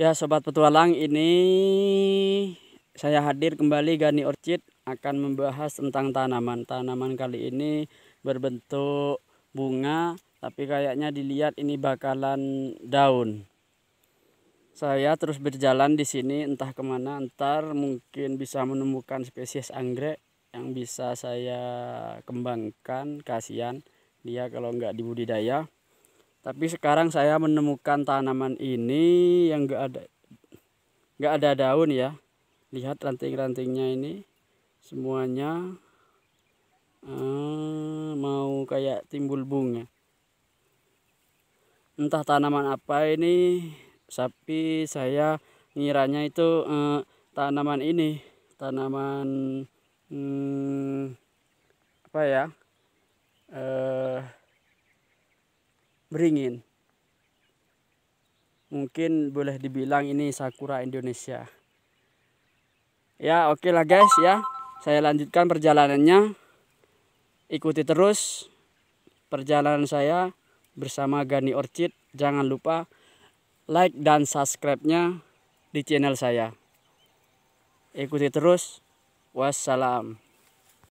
Ya sobat petualang ini saya hadir kembali Gani Orchid akan membahas tentang tanaman. Tanaman kali ini berbentuk bunga tapi kayaknya dilihat ini bakalan daun. Saya terus berjalan di sini entah kemana entar mungkin bisa menemukan spesies anggrek yang bisa saya kembangkan kasihan dia kalau nggak dibudidaya tapi sekarang saya menemukan tanaman ini yang enggak ada enggak ada daun ya lihat ranting-rantingnya ini semuanya hmm, mau kayak timbul bunga entah tanaman apa ini tapi saya ngiranya itu eh, tanaman ini tanaman hmm, apa ya eh, beringin. Mungkin boleh dibilang ini sakura Indonesia. Ya, oke okay lah guys ya. Saya lanjutkan perjalanannya. Ikuti terus perjalanan saya bersama Gani Orchid. Jangan lupa like dan subscribe-nya di channel saya. Ikuti terus. Wassalam.